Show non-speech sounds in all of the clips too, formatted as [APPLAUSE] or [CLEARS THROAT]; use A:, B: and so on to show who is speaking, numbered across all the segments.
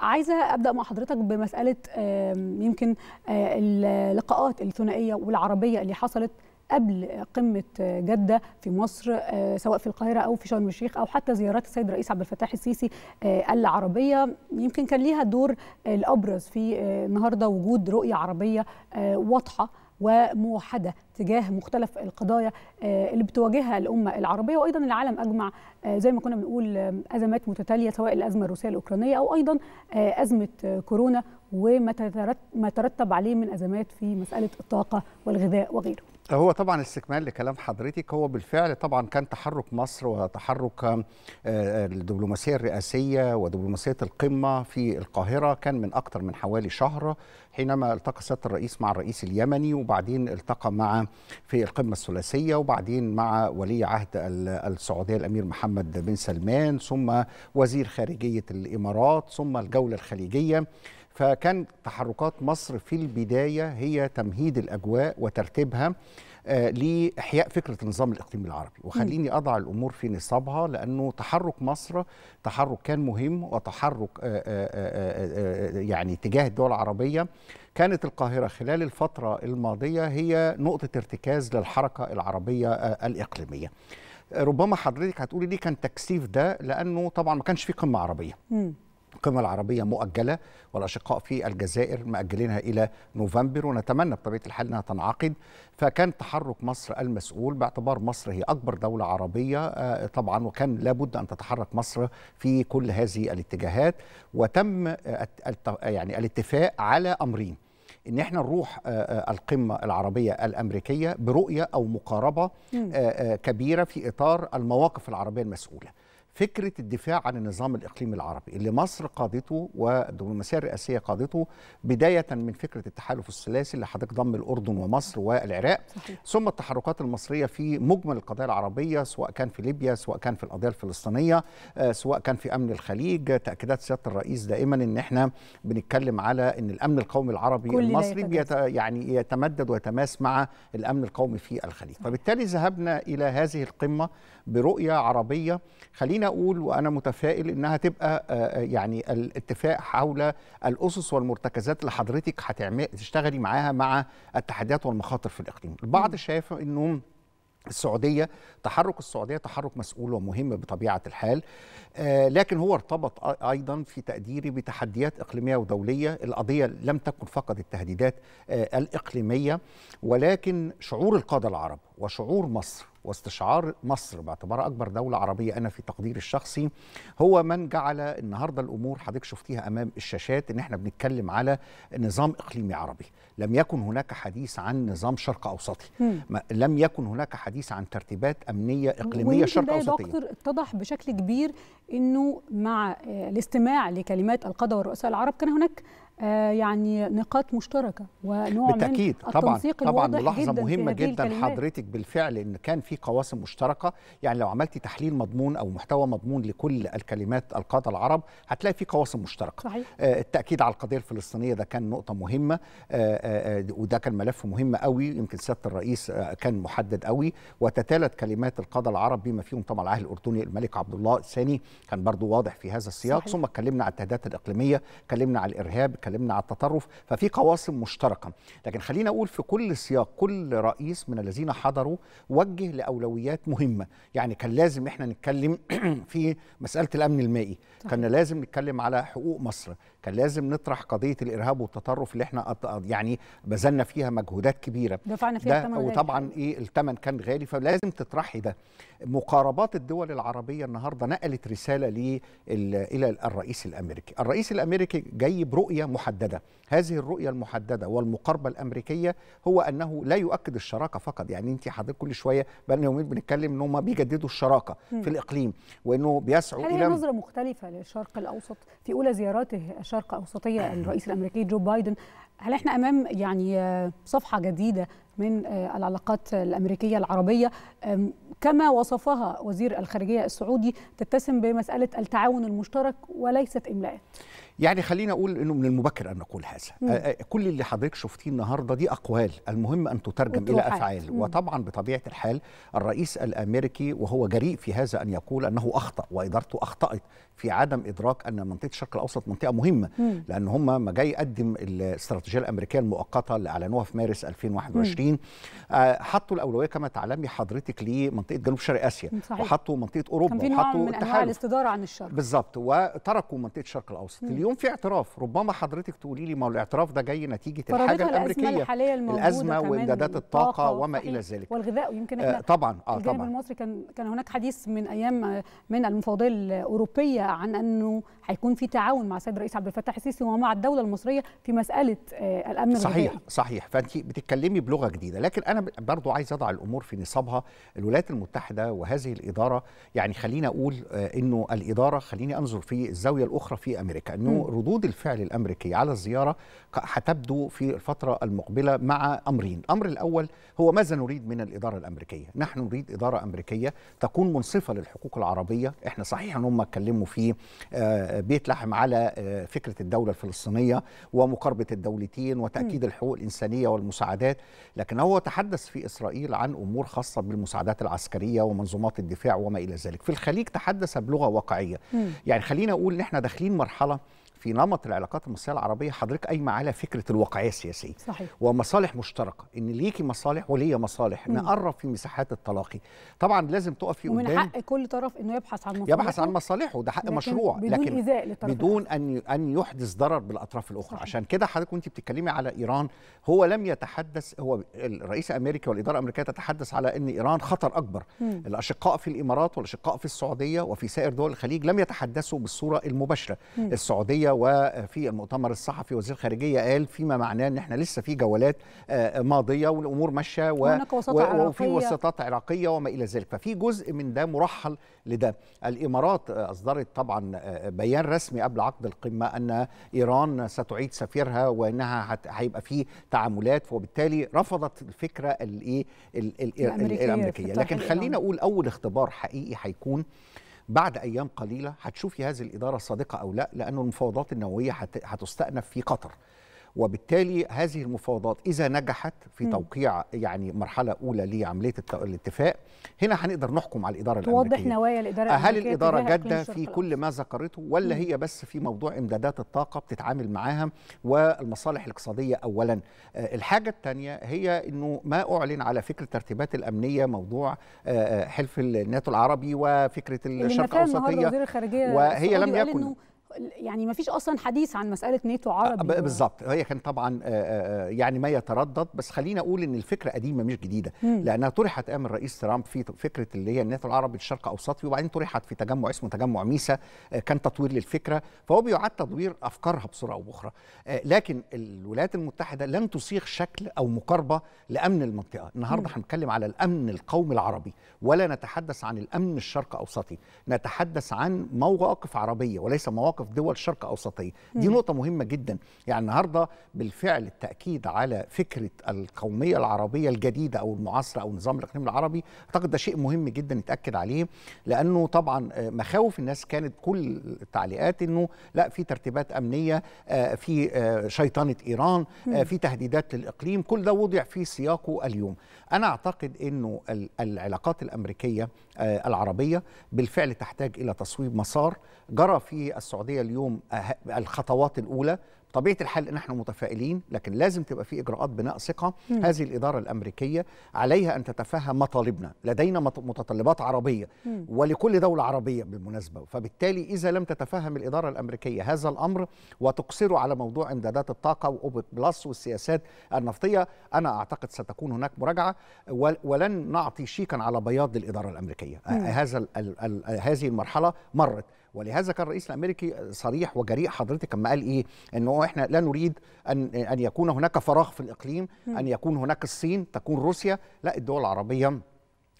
A: عايزه ابدا مع حضرتك بمساله يمكن آه، اللقاءات الثنائيه والعربيه اللي حصلت قبل قمة آه، جدة في مصر آه، سواء في القاهرة أو في شرم الشيخ أو حتى زيارات السيد الرئيس عبد الفتاح السيسي العربية يمكن كان ليها دور الأبرز في النهاردة وجود رؤية عربية واضحة وموحده تجاه مختلف القضايا آه، اللي بتواجهها الامه العربيه وايضا العالم اجمع آه، زي ما كنا بنقول ازمات متتاليه سواء الازمه الروسيه الاوكرانيه او ايضا آه، ازمه كورونا وما ترتب عليه من ازمات في مساله الطاقه والغذاء وغيره.
B: هو طبعا استكمال لكلام حضرتك هو بالفعل طبعا كان تحرك مصر وتحرك آه، آه، الدبلوماسيه الرئاسيه ودبلوماسيه القمه في القاهره كان من اكثر من حوالي شهر حينما التقى سياده الرئيس مع الرئيس اليمني وبعدين التقى مع في القمه الثلاثيه وبعدين مع ولي عهد السعوديه الامير محمد بن سلمان ثم وزير خارجيه الامارات ثم الجوله الخليجيه فكان تحركات مصر في البداية هي تمهيد الأجواء وترتيبها آه، لإحياء فكرة النظام الإقليمي العربي وخليني أضع الأمور في نصابها لأنه تحرك مصر تحرك كان مهم وتحرك آه، آه، يعني تجاه الدول العربية كانت القاهرة خلال الفترة الماضية هي نقطة ارتكاز للحركة العربية الإقليمية ربما حضرتك هتقولي ليه كان تكثيف ده لأنه طبعا ما كانش في قمة عربية القمة العربية مؤجلة والأشقاء في الجزائر مأجلينها إلى نوفمبر ونتمنى بطبيعة الحال أنها تنعقد فكان تحرك مصر المسؤول باعتبار مصر هي أكبر دولة عربية آه، طبعا وكان لابد أن تتحرك مصر في كل هذه الاتجاهات وتم آه، يعني الاتفاق على أمرين ان احنا نروح آه، القمه العربيه الامريكيه برؤيه او مقاربه كبيره في اطار المواقف العربيه المسؤوله فكره الدفاع عن النظام الاقليمي العربي اللي مصر قادته والدبلوماسيه الرئاسيه قادته بدايه من فكره التحالف الثلاثي اللي حضرتك ضم الاردن ومصر والعراق صحيح. ثم التحركات المصريه في مجمل القضايا العربيه سواء كان في ليبيا سواء كان في القضيه الفلسطينيه آه، سواء كان في امن الخليج تاكيدات سياده الرئيس دائما ان احنا بنتكلم على ان الامن القومي العربي المصري بيت يعني يتمدد ويتماس مع الامن القومي في الخليج فبالتالي ذهبنا الى هذه القمه برؤيه عربيه خلينا اقول وانا متفائل انها تبقى آه، آه، يعني الاتفاق حول الاسس والمرتكزات اللي حضرتك هتعمل تشتغلي معاها مع التحديات والمخاطر في الاقليم البعض شايف انه السعودية تحرك السعودية تحرك مسؤول ومهم بطبيعة الحال آه لكن هو ارتبط أيضا في تقديري بتحديات إقليمية ودولية القضية لم تكن فقط التهديدات آه الإقليمية ولكن شعور القادة العرب وشعور مصر واستشعار مصر باعتبارها أكبر دولة عربية أنا في تقديري الشخصي هو من جعل النهاردة الأمور حضرتك شفتيها أمام الشاشات إن إحنا بنتكلم على نظام إقليمي عربي لم يكن هناك حديث عن نظام شرق أوسطي ما لم يكن هناك حديث عن ترتيبات أمنية إقليمية شرق أوسطية دكتور
A: اتضح بشكل كبير أنه مع الاستماع لكلمات القادة والرؤساء العرب كان هناك آه، يعني نقاط مشتركه ونوع بالتأكيد. من التنسيق طبعا طبعا ملاحظه جداً مهمه جدا حضرتك
B: بالفعل ان كان في قواسم مشتركه يعني لو عملتي تحليل مضمون او محتوى مضمون لكل الكلمات القاده العرب هتلاقي في قواسم مشتركه صحيح. آه، التاكيد على القضيه الفلسطينيه ده كان نقطه مهمه آه، وده كان ملف مهم قوي يمكن سياده الرئيس كان محدد قوي وتتالت كلمات القاده العرب بما فيهم طبعا العهد الاردني الملك عبد الله الثاني كان برضو واضح في هذا السياق صحيح. ثم اتكلمنا على التهديدات الاقليميه اتكلمنا على الارهاب اتكلمنا على التطرف ففي قواسم مشتركه لكن خلينا اقول في كل سياق كل رئيس من الذين حضروا وجه لاولويات مهمه يعني كان لازم احنا نتكلم [CLEARS THROAT] في مساله الامن المائي كان لازم نتكلم على حقوق مصر كان لازم نطرح قضيه الارهاب والتطرف اللي احنا يعني بذلنا فيها مجهودات كبيره دفعنا فيها ده وطبعا ايه الثمن كان غالي فلازم تطرحي ده مقاربات الدول العربيه النهارده نقلت رساله الى الرئيس الامريكي الرئيس الامريكي جاي برؤيه محددة هذه الرؤية المحددة والمقاربة الأمريكية هو أنه لا يؤكد الشراكة فقط يعني أنت حضرتك كل شوية بقالنا يومين بنتكلم أن هم بيجددوا الشراكة م. في الإقليم وأنه بيسعوا إلى هل نظرة
A: مختلفة للشرق الأوسط في أولى زياراته الشرق الأوسطية الرئيس الأمريكي جو بايدن هل احنا أمام يعني آه، صفحة جديدة من آه، العلاقات الامريكيه العربيه كما وصفها وزير الخارجيه السعودي تتسم بمساله التعاون المشترك وليست املاءات.
B: يعني خلينا اقول انه من المبكر ان نقول هذا مم. آه، آه، كل اللي حضرتك شفتيه النهارده دي اقوال المهم ان تترجم الى افعال مم. وطبعا بطبيعه الحال الرئيس الامريكي وهو جريء في هذا ان يقول انه اخطا وادارته اخطات في عدم ادراك ان منطقه الشرق الاوسط منطقه مهمه مم. لان هم ما جاي يقدم الاستراتيجيه الامريكيه المؤقته اللي اعلنوها في مارس 2021 2020 آه، حطوا الاولويه كما تعلمي حضرتك لمنطقه جنوب شرق اسيا صحيح. وحطوا منطقه اوروبا كان في نوع وحطوا من انواع
A: الاستداره عن الشرق
B: بالظبط وتركوا منطقه الشرق الاوسط مم. اليوم في اعتراف ربما حضرتك تقولي لي ما الاعتراف ده جاي نتيجه الحاجه الامريكيه الازمه, الأزمة وامدادات الطاقه صحيح. وما الى ذلك
A: والغذاء يمكن آه، احنا آه
B: طبعا اه الجانب طبعا
A: المصري كان كان هناك حديث من ايام آه، من المفوضيه الاوروبيه عن انه هيكون في تعاون مع السيد الرئيس عبد الفتاح السيسي ومع الدوله المصريه في مساله آه، الامن الغذائي صحيح
B: صحيح فانت بتتكلمي بلغه جديده لكن انا برضو عايز اضع الامور في نصابها الولايات المتحده وهذه الاداره يعني خلينا اقول آه، انه الاداره خليني انظر في الزاويه الاخرى في امريكا انه م. ردود الفعل الامريكي على الزياره هتبدو في الفتره المقبله مع امرين الامر الاول هو ماذا نريد من الاداره الامريكيه نحن نريد اداره امريكيه تكون منصفه للحقوق العربيه احنا صحيح ان هم اتكلموا في آه، بيتلحم على آه، فكره الدوله الفلسطينيه ومقاربه الدولتين وتاكيد الحقوق الانسانيه والمساعدات لكن هو تحدث في اسرائيل عن امور خاصه بالمساعدات العسكريه ومنظومات الدفاع وما الى ذلك في الخليج تحدث بلغه واقعيه يعني خلينا اقول ان احنا داخلين مرحله في نمط العلاقات المصريه العربيه حضرتك قايمه على فكره الواقعيه السياسيه صحيح. ومصالح مشتركه ان ليكي مصالح وليا مصالح مم. نقرب في مساحات التلاقي طبعا لازم تقفي قدام ومن حق
A: كل طرف انه يبحث عن مصالحه يبحث عن مصالحه ده حق لكن مشروع بدون لكن إزاء للطرف
B: بدون ان ان يحدث ضرر بالاطراف الاخرى صحيح. عشان كده حضرتك وانت بتتكلمي على ايران هو لم يتحدث هو الرئيس الامريكي والاداره الامريكيه تتحدث على ان ايران خطر اكبر مم. الاشقاء في الامارات والاشقاء في السعوديه وفي سائر دول الخليج لم يتحدثوا بالصوره المباشره مم. السعوديه وفي المؤتمر الصحفي وزير الخارجيه قال فيما معناه ان احنا لسه في جولات آه، آه، ماضيه والامور ماشيه و... و... وفي وساطات عراقيه وما الى ذلك ففي جزء من ده مرحل لده الامارات اصدرت طبعا آه، بيان رسمي قبل عقد القمه ان ايران ستعيد سفيرها وانها هت... هيبقى في تعاملات وبالتالي رفضت الفكره الايه الامريكيه, الأمريكية. لكن خلينا اقول اول اختبار حقيقي هيكون بعد ايام قليله هتشوفي هذه الاداره صادقه او لا لانه المفاوضات النوويه هتستأنف في قطر وبالتالي هذه المفاوضات اذا نجحت في توقيع يعني مرحله اولى لعمليه الاتفاق هنا هنقدر نحكم على الاداره توضح الامريكيه توضح نوايا
A: الاداره هل الاداره جاده في كل
B: ما ذكرته ولا هي بس في موضوع امدادات الطاقه بتتعامل معاها والمصالح الاقتصاديه اولا آه، الحاجه الثانيه هي انه ما اعلن على فكره الترتيبات الامنيه موضوع آه، آه، حلف الناتو العربي وفكره الشرق الاوسطيه وهي لم يكن
A: يعني ما فيش اصلا حديث عن مساله نيتو آه، عربي بالظبط
B: هي كان طبعا آه، آه، يعني ما يتردد بس خلينا اقول ان الفكره قديمه مش جديده مم. لانها طرحت ايام الرئيس ترامب في فكره اللي هي الناتو العربي الشرق الاوسط وبعدين طرحت في تجمع اسمه تجمع ميسا كان تطوير للفكره فهو بيعاد تطوير افكارها بصوره او باخرى لكن الولايات المتحده لن تصيغ شكل او مقاربه لامن المنطقه النهارده هنتكلم على الامن القومي العربي ولا نتحدث عن الامن الشرق اوسطي نتحدث عن مواقف عربيه وليس مواقف مواقف في دول شرق اوسطيه دي نقطه مهمه جدا يعني النهارده بالفعل التاكيد على فكره القوميه العربيه الجديده او المعاصره او نظام الاقليم العربي اعتقد ده شيء مهم جدا نتاكد عليه لانه طبعا آه، مخاوف الناس كانت كل التعليقات انه لا في ترتيبات امنيه آه، في آه، شيطنه ايران في تهديدات للاقليم كل ده وضع في سياقه اليوم انا اعتقد انه العلاقات الامريكيه العربيه بالفعل تحتاج الى تصويب مسار جرى في السعوديه القضيه اليوم أه-، الخطوات الاولى بطبيعه الحال نحن متفائلين لكن لازم تبقى في اجراءات بناء ثقه هذه الاداره الامريكيه عليها ان تتفهم مطالبنا لدينا متطلبات عربيه مم. ولكل دوله عربيه بالمناسبه فبالتالي اذا لم تتفهم الاداره الامريكيه هذا الامر وتقصره على موضوع امدادات الطاقه واوبك بلس والسياسات النفطيه انا اعتقد ستكون هناك مراجعه ولن نعطي شيكا على بياض الاداره الامريكيه هذا هذه المرحله مرت ولهذا كان الرئيس الامريكي صريح وجريء حضرتك لما قال ايه انه احنا لا نريد ان ان يكون هناك فراغ في الاقليم ان يكون هناك الصين تكون روسيا لا الدول العربيه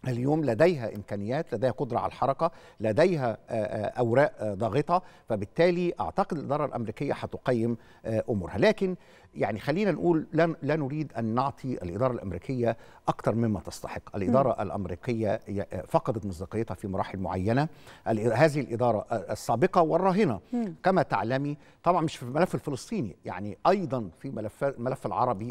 B: اليوم لديها امكانيات لديها قدره على الحركه لديها آه، آه، اوراق آه، ضاغطه فبالتالي اعتقد الاداره الامريكيه هتقيم امورها لكن يعني خلينا نقول لا نريد ان نعطي الاداره الامريكيه اكثر مما تستحق الاداره م. الامريكيه فقدت مصداقيتها في مراحل معينه هذه الاداره السابقه والراهنه م. كما تعلمي طبعا مش في الملف الفلسطيني يعني ايضا في ملف الملف العربي